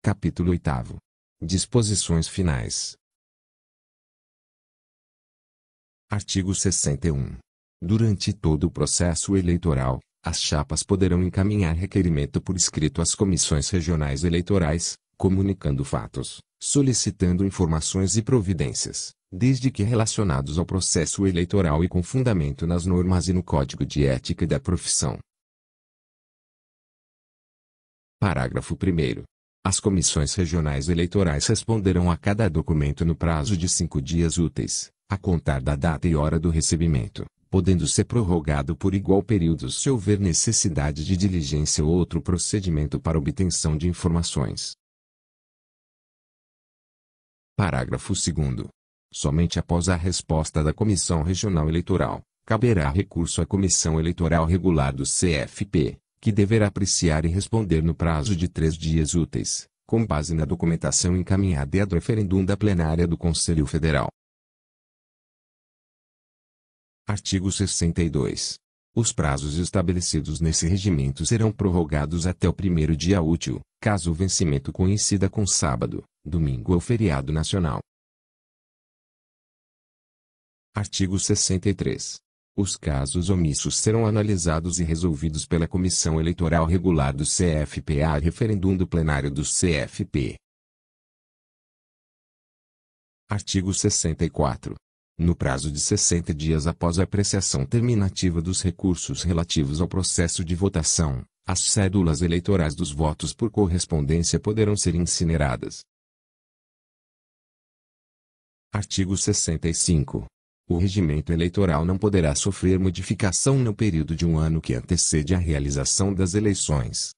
Capítulo 8 Disposições Finais Artigo 61. Durante todo o processo eleitoral, as chapas poderão encaminhar requerimento por escrito às comissões regionais eleitorais, comunicando fatos, solicitando informações e providências, desde que relacionados ao processo eleitoral e com fundamento nas normas e no Código de Ética da Profissão. Parágrafo 1. As comissões regionais eleitorais responderão a cada documento no prazo de cinco dias úteis, a contar da data e hora do recebimento, podendo ser prorrogado por igual período se houver necessidade de diligência ou outro procedimento para obtenção de informações. Parágrafo 2. Somente após a resposta da Comissão Regional Eleitoral, caberá recurso à Comissão Eleitoral Regular do CFP, que deverá apreciar e responder no prazo de três dias úteis, com base na documentação encaminhada e do referendum da plenária do Conselho Federal. Artigo 62. Os prazos estabelecidos nesse regimento serão prorrogados até o primeiro dia útil, caso o vencimento coincida com sábado, domingo ou feriado nacional. Artigo 63. Os casos omissos serão analisados e resolvidos pela Comissão Eleitoral Regular do CFPA referendum do plenário do CFP. Artigo 64. No prazo de 60 dias após a apreciação terminativa dos recursos relativos ao processo de votação, as cédulas eleitorais dos votos por correspondência poderão ser incineradas. Artigo 65 o regimento eleitoral não poderá sofrer modificação no período de um ano que antecede a realização das eleições